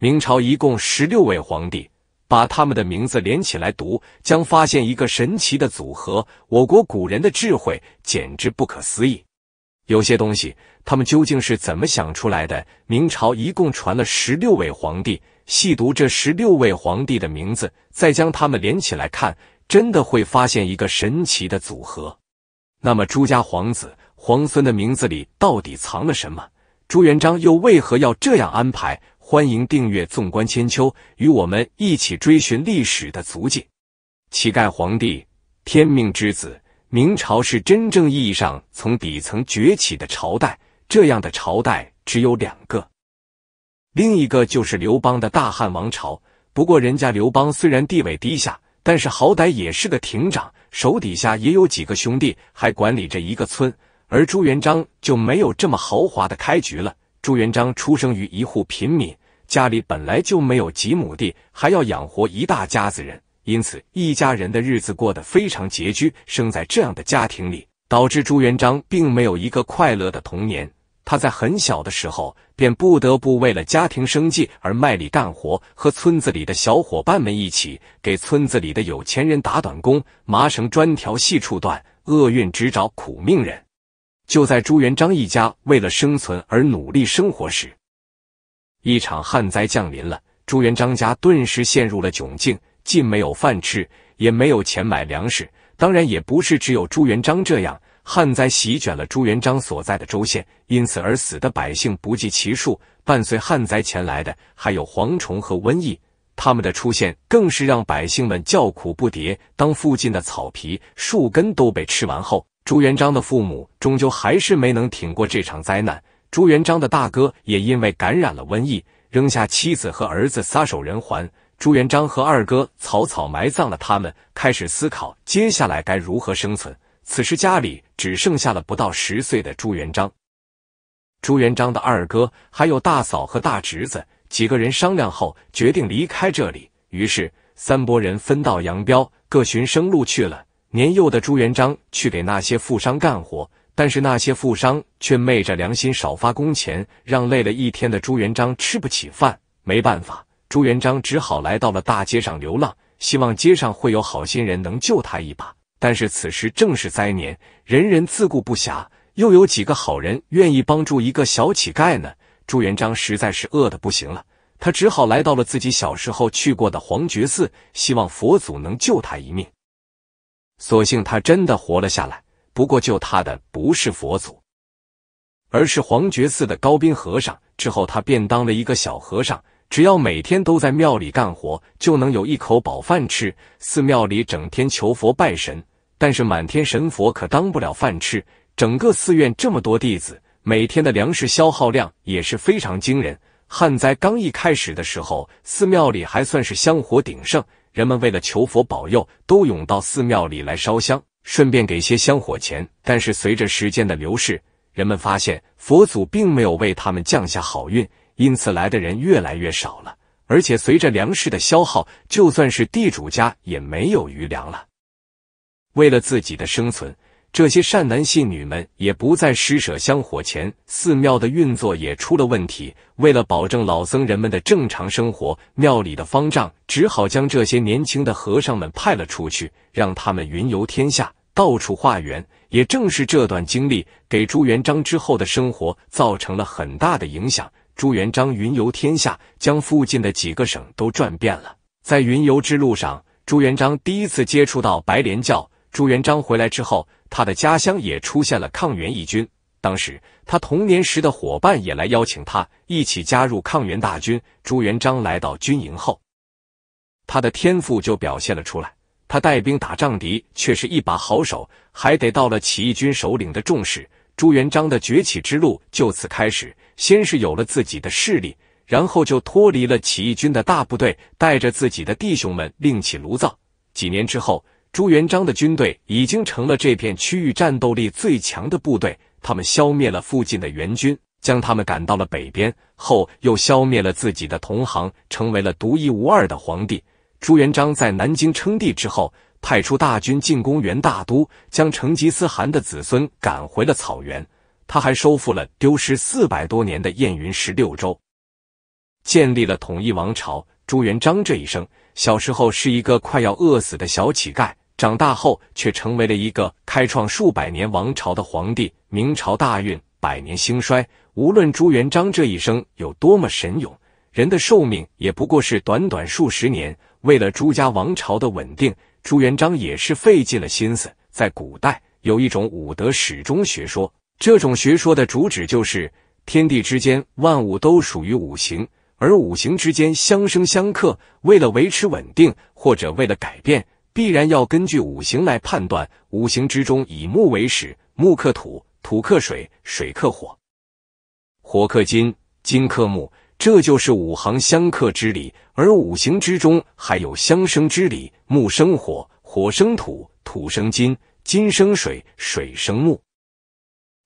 明朝一共十六位皇帝，把他们的名字连起来读，将发现一个神奇的组合。我国古人的智慧简直不可思议，有些东西他们究竟是怎么想出来的？明朝一共传了十六位皇帝，细读这十六位皇帝的名字，再将他们连起来看，真的会发现一个神奇的组合。那么朱家皇子、皇孙的名字里到底藏了什么？朱元璋又为何要这样安排？欢迎订阅《纵观千秋》，与我们一起追寻历史的足迹。乞丐皇帝，天命之子，明朝是真正意义上从底层崛起的朝代。这样的朝代只有两个，另一个就是刘邦的大汉王朝。不过，人家刘邦虽然地位低下，但是好歹也是个亭长，手底下也有几个兄弟，还管理着一个村。而朱元璋就没有这么豪华的开局了。朱元璋出生于一户贫民，家里本来就没有几亩地，还要养活一大家子人，因此一家人的日子过得非常拮据。生在这样的家庭里，导致朱元璋并没有一个快乐的童年。他在很小的时候便不得不为了家庭生计而卖力干活，和村子里的小伙伴们一起给村子里的有钱人打短工。麻绳专挑细处断，厄运只找苦命人。就在朱元璋一家为了生存而努力生活时，一场旱灾降临了。朱元璋家顿时陷入了窘境，既没有饭吃，也没有钱买粮食。当然，也不是只有朱元璋这样，旱灾席卷了朱元璋所在的州县，因此而死的百姓不计其数。伴随旱灾前来的还有蝗虫和瘟疫，他们的出现更是让百姓们叫苦不迭。当附近的草皮、树根都被吃完后，朱元璋的父母终究还是没能挺过这场灾难，朱元璋的大哥也因为感染了瘟疫，扔下妻子和儿子撒手人寰。朱元璋和二哥草草埋葬了他们，开始思考接下来该如何生存。此时家里只剩下了不到十岁的朱元璋、朱元璋的二哥，还有大嫂和大侄子几个人商量后，决定离开这里。于是三拨人分道扬镳，各寻生路去了。年幼的朱元璋去给那些富商干活，但是那些富商却昧着良心少发工钱，让累了一天的朱元璋吃不起饭。没办法，朱元璋只好来到了大街上流浪，希望街上会有好心人能救他一把。但是此时正是灾年，人人自顾不暇，又有几个好人愿意帮助一个小乞丐呢？朱元璋实在是饿得不行了，他只好来到了自己小时候去过的黄觉寺，希望佛祖能救他一命。所幸他真的活了下来，不过救他的不是佛祖，而是黄觉寺的高斌和尚。之后他便当了一个小和尚，只要每天都在庙里干活，就能有一口饱饭吃。寺庙里整天求佛拜神，但是满天神佛可当不了饭吃。整个寺院这么多弟子，每天的粮食消耗量也是非常惊人。旱灾刚一开始的时候，寺庙里还算是香火鼎盛。人们为了求佛保佑，都涌到寺庙里来烧香，顺便给些香火钱。但是随着时间的流逝，人们发现佛祖并没有为他们降下好运，因此来的人越来越少了。而且随着粮食的消耗，就算是地主家也没有余粮了。为了自己的生存。这些善男信女们也不再施舍香火钱，寺庙的运作也出了问题。为了保证老僧人们的正常生活，庙里的方丈只好将这些年轻的和尚们派了出去，让他们云游天下，到处化缘。也正是这段经历，给朱元璋之后的生活造成了很大的影响。朱元璋云游天下，将附近的几个省都转遍了。在云游之路上，朱元璋第一次接触到白莲教。朱元璋回来之后，他的家乡也出现了抗元义军。当时，他童年时的伙伴也来邀请他一起加入抗元大军。朱元璋来到军营后，他的天赋就表现了出来。他带兵打仗，敌却是一把好手，还得到了起义军首领的重视。朱元璋的崛起之路就此开始。先是有了自己的势力，然后就脱离了起义军的大部队，带着自己的弟兄们另起炉灶。几年之后。朱元璋的军队已经成了这片区域战斗力最强的部队。他们消灭了附近的援军，将他们赶到了北边，后又消灭了自己的同行，成为了独一无二的皇帝。朱元璋在南京称帝之后，派出大军进攻元大都，将成吉思汗的子孙赶回了草原。他还收复了丢失四百多年的燕云十六州，建立了统一王朝。朱元璋这一生，小时候是一个快要饿死的小乞丐，长大后却成为了一个开创数百年王朝的皇帝。明朝大运，百年兴衰，无论朱元璋这一生有多么神勇，人的寿命也不过是短短数十年。为了朱家王朝的稳定，朱元璋也是费尽了心思。在古代，有一种五德始终学说，这种学说的主旨就是天地之间万物都属于五行。而五行之间相生相克，为了维持稳定或者为了改变，必然要根据五行来判断。五行之中以木为始，木克土，土克水，水克火，火克金，金克木，这就是五行相克之理。而五行之中还有相生之理：木生火，火生土，土生金，金生水，水生木。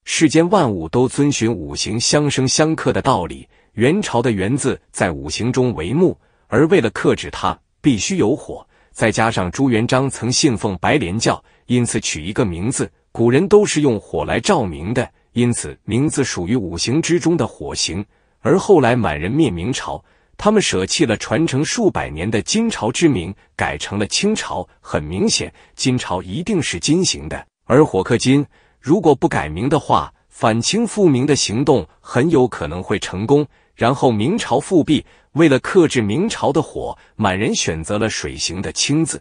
世间万物都遵循五行相生相克的道理。元朝的“元”字在五行中为木，而为了克制它，必须有火。再加上朱元璋曾信奉白莲教，因此取一个名字。古人都是用火来照明的，因此名字属于五行之中的火行。而后来满人灭明朝，他们舍弃了传承数百年的金朝之名，改成了清朝。很明显，金朝一定是金型的，而火克金。如果不改名的话，反清复明的行动很有可能会成功。然后明朝复辟，为了克制明朝的火，满人选择了水刑的清字，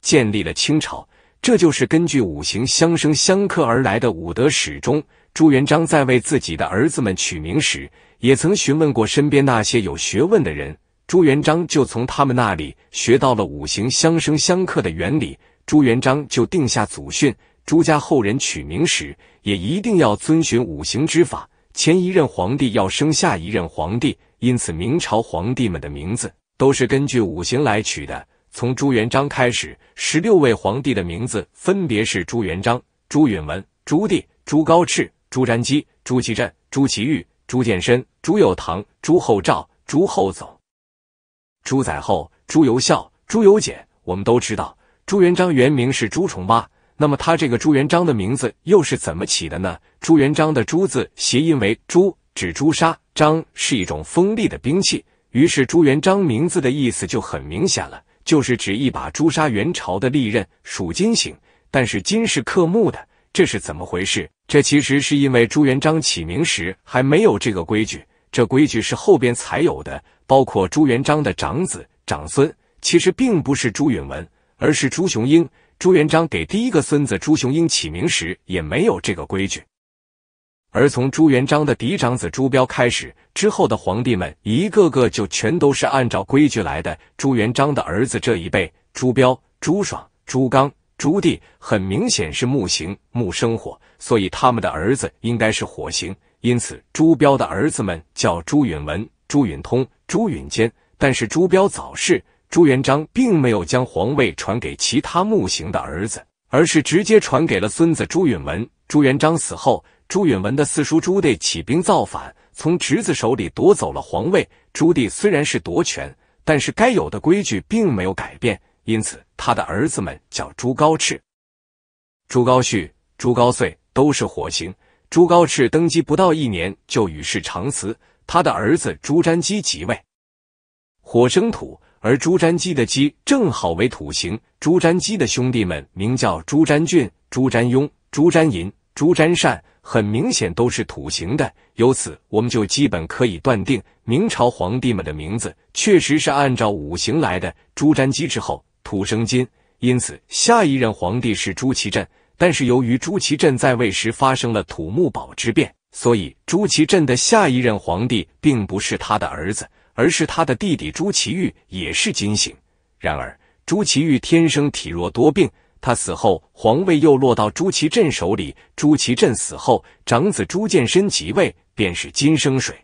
建立了清朝。这就是根据五行相生相克而来的五德始终。朱元璋在为自己的儿子们取名时，也曾询问过身边那些有学问的人。朱元璋就从他们那里学到了五行相生相克的原理。朱元璋就定下祖训：朱家后人取名时，也一定要遵循五行之法。前一任皇帝要生下一任皇帝，因此明朝皇帝们的名字都是根据五行来取的。从朱元璋开始，十六位皇帝的名字分别是：朱元璋、朱允文、朱棣、朱高炽、朱瞻基、朱祁镇、朱祁钰、朱见深、朱佑樘、朱厚照、朱厚熜、朱载垕、朱由校、朱由检。我们都知道，朱元璋原名是朱重八。那么他这个朱元璋的名字又是怎么起的呢？朱元璋的“朱”字谐音为“朱”，指朱砂；“璋”是一种锋利的兵器。于是朱元璋名字的意思就很明显了，就是指一把朱砂元朝的利刃，属金型，但是金是克木的，这是怎么回事？这其实是因为朱元璋起名时还没有这个规矩，这规矩是后边才有的。包括朱元璋的长子、长孙，其实并不是朱允文，而是朱雄英。朱元璋给第一个孙子朱雄英起名时也没有这个规矩，而从朱元璋的嫡长子朱标开始，之后的皇帝们一个个就全都是按照规矩来的。朱元璋的儿子这一辈，朱标、朱爽、朱刚、朱棣，很明显是木行木生火，所以他们的儿子应该是火行。因此，朱标的儿子们叫朱允文、朱允通、朱允坚。但是朱标早逝。朱元璋并没有将皇位传给其他木行的儿子，而是直接传给了孙子朱允文。朱元璋死后，朱允文的四叔朱棣起兵造反，从侄子手里夺走了皇位。朱棣虽然是夺权，但是该有的规矩并没有改变，因此他的儿子们叫朱高炽、朱高煦、朱高燧都是火星。朱高炽登基不到一年就与世长辞，他的儿子朱瞻基即位，火生土。而朱瞻基的基正好为土行，朱瞻基的兄弟们名叫朱瞻俊、朱瞻庸、朱瞻寅、朱瞻善，很明显都是土行的。由此，我们就基本可以断定，明朝皇帝们的名字确实是按照五行来的。朱瞻基之后，土生金，因此下一任皇帝是朱祁镇。但是，由于朱祁镇在位时发生了土木堡之变，所以朱祁镇的下一任皇帝并不是他的儿子。而是他的弟弟朱祁钰也是金星。然而朱祁钰天生体弱多病，他死后皇位又落到朱祁镇手里。朱祁镇死后，长子朱见深即位，便是金生水。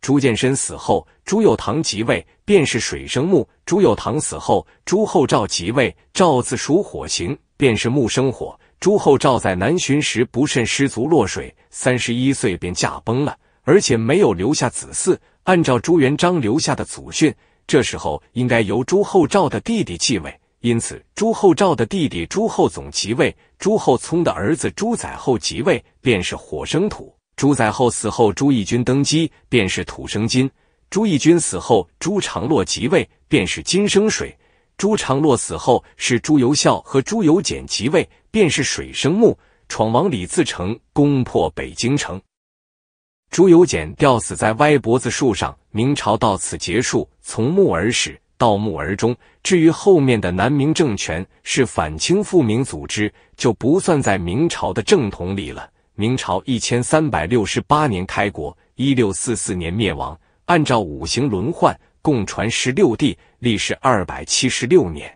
朱见深死后，朱佑唐即位，便是水生木。朱佑唐死后，朱厚照即位，赵字属火刑，便是木生火。朱厚照在南巡时不慎失足落水，三十一岁便驾崩了，而且没有留下子嗣。按照朱元璋留下的祖训，这时候应该由朱厚照的弟弟继位，因此朱厚照的弟弟朱厚总即位；朱厚聪的儿子朱载厚即位，便是火生土；朱载厚死后，朱翊钧登基，便是土生金；朱翊钧死后，朱常洛即位，便是金生水；朱常洛死后是朱由校和朱由检即位，便是水生木。闯王李自成攻破北京城。朱由检吊死在歪脖子树上，明朝到此结束，从木而始，到木而终。至于后面的南明政权是反清复明组织，就不算在明朝的正统里了。明朝一千三百六十八年开国，一六四四年灭亡。按照五行轮换，共传十六帝，历时二百七十六年。